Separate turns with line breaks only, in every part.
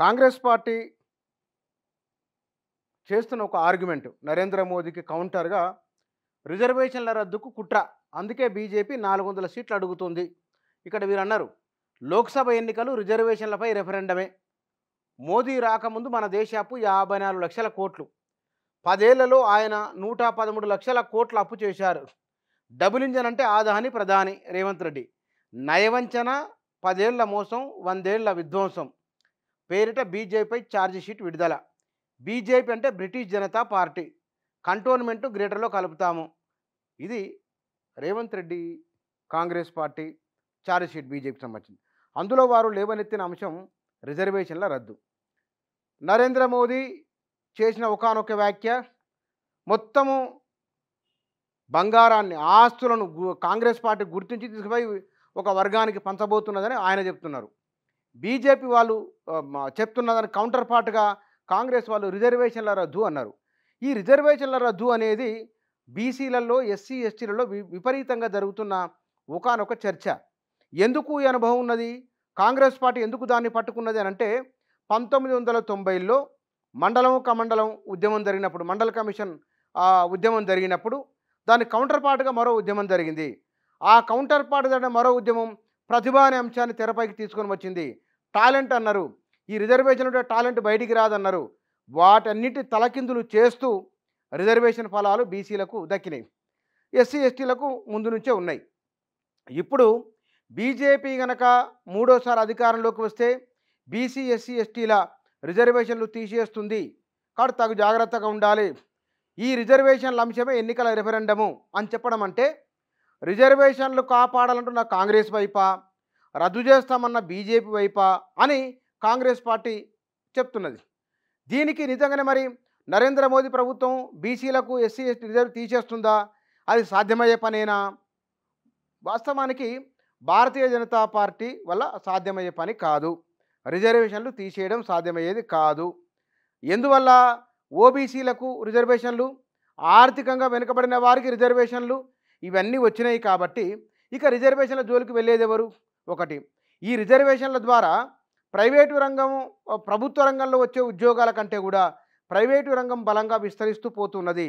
Congress party చేస్తున్న ఒక argument Narendra మోదీకి కౌంటర్గా రిజర్వేషన్ల రద్దుకు కుట్ర అందుకే బీజేపీ నాలుగు వందల సీట్లు అడుగుతుంది ఇక్కడ వీరు అన్నారు లోక్సభ ఎన్నికలు రిజర్వేషన్లపై రెఫరెండమే మోదీ రాకముందు మన దేశ అప్పు యాభై నాలుగు లక్షల కోట్లు పదేళ్లలో ఆయన నూట పదమూడు లక్షల కోట్లు అప్పు చేశారు డబుల్ ఇంజన్ అంటే ఆదాని ప్రధాని రేవంత్ రెడ్డి నయవంచన పదేళ్ల మోసం వందేళ్ల విధ్వంసం పేరిట బీజేపీపై ఛార్జిషీట్ విడుదల బీజేపీ అంటే బ్రిటిష్ జనతా పార్టీ కంటోన్మెంటు గ్రేటర్లో కలుపుతాము ఇది రేవంత్ రెడ్డి కాంగ్రెస్ పార్టీ ఛార్జిషీట్ బీజేపీకి సంబంధించింది అందులో వారు లేవనెత్తిన అంశం రిజర్వేషన్ల రద్దు నరేంద్ర మోదీ చేసిన ఒకనొక వ్యాఖ్య మొత్తము బంగారాన్ని ఆస్తులను కాంగ్రెస్ పార్టీ గుర్తించి తీసుకుపోయి ఒక వర్గానికి పంచబోతున్నదని ఆయన చెప్తున్నారు బీజేపీ వాళ్ళు చెప్తున్న దాని కౌంటర్ పార్ట్గా కాంగ్రెస్ వాళ్ళు రిజర్వేషన్ల రద్దు అన్నారు ఈ రిజర్వేషన్ల రద్దు అనేది బీసీలలో ఎస్సీ ఎస్టీలలో విపరీతంగా జరుగుతున్న ఒకనొక చర్చ ఎందుకు ఈ అనుభవం ఉన్నది కాంగ్రెస్ పార్టీ ఎందుకు దాన్ని పట్టుకున్నది అని అంటే పంతొమ్మిది వందల తొంభైలో మండలం కమండలం ఉద్యమం జరిగినప్పుడు మండల కమిషన్ ఉద్యమం జరిగినప్పుడు దాని కౌంటర్ పార్ట్గా మరో ఉద్యమం జరిగింది ఆ కౌంటర్ పార్ట్ జరిగిన మరో ఉద్యమం ప్రతిభ అనే అంశాన్ని తెరపైకి తీసుకొని వచ్చింది టాలెంట్ అన్నారు ఈ రిజర్వేషన్ ఉంటే టాలెంట్ బయటికి రాదన్నారు వాటన్నిటి తలకిందులు చేస్తూ రిజర్వేషన్ ఫలాలు బీసీలకు దక్కినాయి ఎస్సీ ఎస్టీలకు ముందు నుంచే ఉన్నాయి ఇప్పుడు బీజేపీ గనక మూడోసారి అధికారంలోకి వస్తే బీసీ ఎస్సీ ఎస్టీల రిజర్వేషన్లు తీసేస్తుంది కాబట్టి తగు జాగ్రత్తగా ఉండాలి ఈ రిజర్వేషన్ల అంశమే ఎన్నికల రిఫరెండము అని చెప్పడం అంటే రిజర్వేషన్లు కాపాడాలంటున్న కాంగ్రెస్ వైపా రద్దు చేస్తామన్న బీజేపీ వైపా అని కాంగ్రెస్ పార్టీ చెప్తున్నది దీనికి నిజంగానే మరి నరేంద్ర మోదీ ప్రభుత్వం బీసీలకు ఎస్సీ ఎస్టీ రిజర్వ్ తీసేస్తుందా అది సాధ్యమయ్యే పనేనా వాస్తవానికి భారతీయ జనతా పార్టీ వల్ల సాధ్యమయ్యే పని కాదు రిజర్వేషన్లు తీసేయడం సాధ్యమయ్యేది కాదు ఎందువల్ల ఓబీసీలకు రిజర్వేషన్లు ఆర్థికంగా వెనుకబడిన వారికి రిజర్వేషన్లు ఇవన్నీ వచ్చినాయి కాబట్టి ఇక రిజర్వేషన్ల జోలికి వెళ్ళేది ఎవరు ఒకటి ఈ రిజర్వేషన్ల ద్వారా ప్రైవేటు రంగం ప్రభుత్వ రంగంలో వచ్చే ఉద్యోగాల కంటే కూడా ప్రైవేటు రంగం బలంగా విస్తరిస్తూ పోతున్నది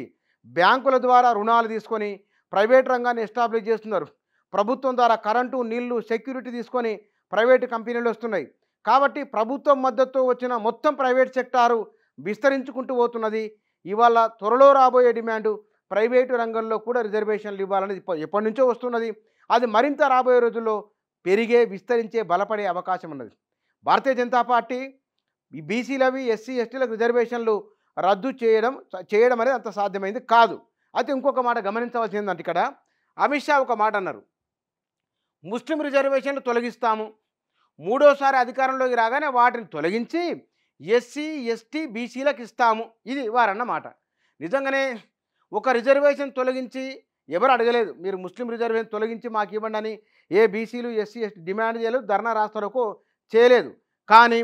బ్యాంకుల ద్వారా రుణాలు తీసుకొని ప్రైవేట్ రంగాన్ని ఎస్టాబ్లిష్ చేస్తున్నారు ప్రభుత్వం ద్వారా కరెంటు నీళ్లు సెక్యూరిటీ తీసుకొని ప్రైవేటు కంపెనీలు వస్తున్నాయి కాబట్టి ప్రభుత్వం మద్దతు వచ్చిన మొత్తం ప్రైవేట్ సెక్టారు విస్తరించుకుంటూ పోతున్నది ఇవాళ త్వరలో రాబోయే డిమాండు ప్రైవేటు రంగంలో కూడా రిజర్వేషన్లు ఇవ్వాలని ఎప్పటి నుంచో వస్తున్నది అది మరింత రాబోయే రోజుల్లో పెరిగే విస్తరించే బలపడే అవకాశం ఉన్నది భారతీయ జనతా పార్టీ బీసీలవి ఎస్సీ ఎస్టీలకు రిజర్వేషన్లు రద్దు చేయడం చేయడం అనేది అంత సాధ్యమైంది కాదు అయితే ఇంకొక మాట గమనించవలసింది ఏంటంటే ఇక్కడ అమిత్ షా ఒక మాట అన్నారు ముస్లిం రిజర్వేషన్లు తొలగిస్తాము మూడోసారి అధికారంలోకి రాగానే వాటిని తొలగించి ఎస్సీ ఎస్టీ బీసీలకు ఇస్తాము ఇది వారన్న మాట నిజంగానే ఒక రిజర్వేషన్ తొలగించి ఎవరు అడగలేదు మీరు ముస్లిం రిజర్వేషన్ తొలగించి మాకు ఇవ్వండి అని ఏ బీసీలు ఎస్సీ ఎస్టీ డిమాండ్ చేయలేదు ధర్నా రాస్తరకు చేయలేదు కానీ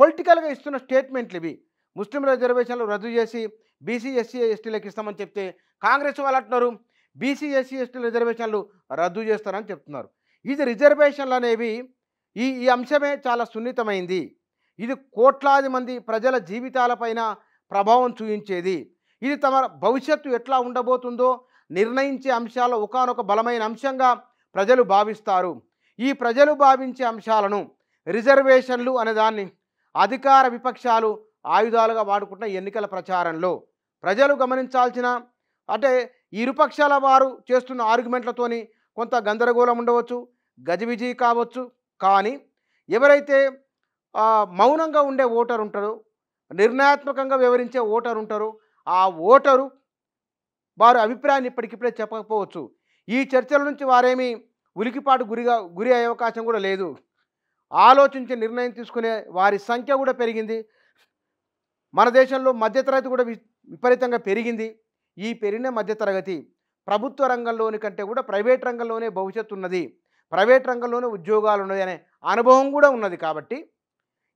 పొలిటికల్గా ఇస్తున్న స్టేట్మెంట్లు ఇవి ముస్లిం రిజర్వేషన్లు రద్దు చేసి బీసీ ఎస్సీ ఎస్టీలకు ఇస్తామని చెప్తే కాంగ్రెస్ వాళ్ళు అంటున్నారు బీసీ ఎస్సీ ఎస్టీ రిజర్వేషన్లు రద్దు చేస్తారని చెప్తున్నారు ఇది రిజర్వేషన్లు అనేవి ఈ ఈ అంశమే చాలా సున్నితమైంది ఇది కోట్లాది మంది ప్రజల జీవితాలపైన ప్రభావం చూపించేది ఇది తమ భవిష్యత్తు ఎట్లా ఉండబోతుందో నిర్ణయించే అంశాల ఒకనొక బలమైన అంశంగా ప్రజలు భావిస్తారు ఈ ప్రజలు భావించే అంశాలను రిజర్వేషన్లు అనేదాన్ని అధికార విపక్షాలు ఆయుధాలుగా వాడుకుంటున్న ఎన్నికల ప్రచారంలో ప్రజలు గమనించాల్సిన అంటే ఇరుపక్షాల వారు చేస్తున్న ఆర్గ్యుమెంట్లతోని కొంత గందరగోళం ఉండవచ్చు గజిబిజీ కావచ్చు కానీ ఎవరైతే మౌనంగా ఉండే ఓటర్ ఉంటారో నిర్ణయాత్మకంగా వివరించే ఓటర్ ఉంటారో ఆ ఓటరు వారు అభిప్రాయాన్ని ఇప్పటికిప్పుడే చెప్పకపోవచ్చు ఈ చర్చల నుంచి వారేమీ ఉలికిపాటు గురిగా గురి అయ్యే అవకాశం కూడా లేదు ఆలోచించి నిర్ణయం తీసుకునే వారి సంఖ్య కూడా పెరిగింది మన దేశంలో మధ్యతరగతి కూడా విపరీతంగా పెరిగింది ఈ పెరిగిన మధ్యతరగతి ప్రభుత్వ రంగంలోని కంటే కూడా ప్రైవేట్ రంగంలోనే భవిష్యత్తు ఉన్నది ప్రైవేట్ రంగంలోనే ఉద్యోగాలు ఉన్నది అనే అనుభవం కూడా ఉన్నది కాబట్టి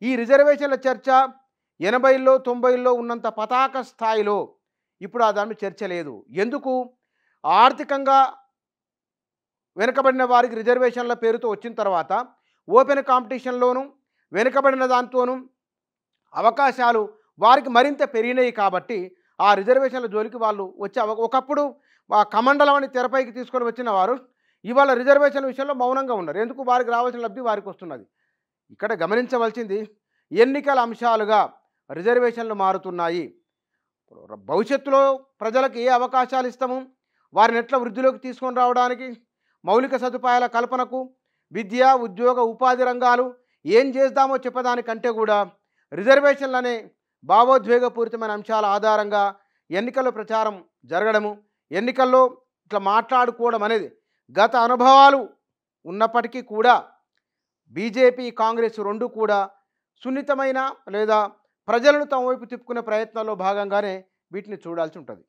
ఈ రిజర్వేషన్ల చర్చ ఎనభైలో తొంభైలో ఉన్నంత పతాక స్థాయిలో ఇప్పుడు ఆ దాన్ని చర్చ లేదు ఎందుకు ఆర్థికంగా వెనుకబడిన వారికి రిజర్వేషన్ల పేరుతో వచ్చిన తర్వాత ఓపెన్ కాంపిటీషన్లోనూ వెనుకబడిన దాంతోనూ అవకాశాలు వారికి మరింత పెరిగినాయి కాబట్టి ఆ రిజర్వేషన్ల జోలికి వాళ్ళు వచ్చే ఒకప్పుడు ఆ కమండలం తెరపైకి తీసుకొని వచ్చిన వారు ఇవాళ రిజర్వేషన్ విషయంలో మౌనంగా ఉన్నారు ఎందుకు వారికి రావాల్సిన లబ్ధి వారికి వస్తున్నది ఇక్కడ గమనించవలసింది ఎన్నికల అంశాలుగా రిజర్వేషన్లు మారుతున్నాయి భవిష్యత్తులో ప్రజలకు ఏ అవకాశాలు ఇస్తాము వారిని ఎట్లా వృద్ధిలోకి తీసుకొని రావడానికి మౌలిక సదుపాయాల కల్పనకు విద్య ఉద్యోగ ఉపాధి రంగాలు ఏం చేద్దామో చెప్పడానికంటే కూడా రిజర్వేషన్లు అనే భావోద్వేగపూరితమైన అంశాల ఆధారంగా ఎన్నికల్లో ప్రచారం జరగడము ఎన్నికల్లో ఇట్లా మాట్లాడుకోవడం అనేది గత అనుభవాలు ఉన్నప్పటికీ కూడా బీజేపీ కాంగ్రెస్ రెండు కూడా సున్నితమైన లేదా ప్రజలను తమ వైపు తిప్పుకునే ప్రయత్నాల్లో భాగంగానే వీటిని చూడాల్సి ఉంటుంది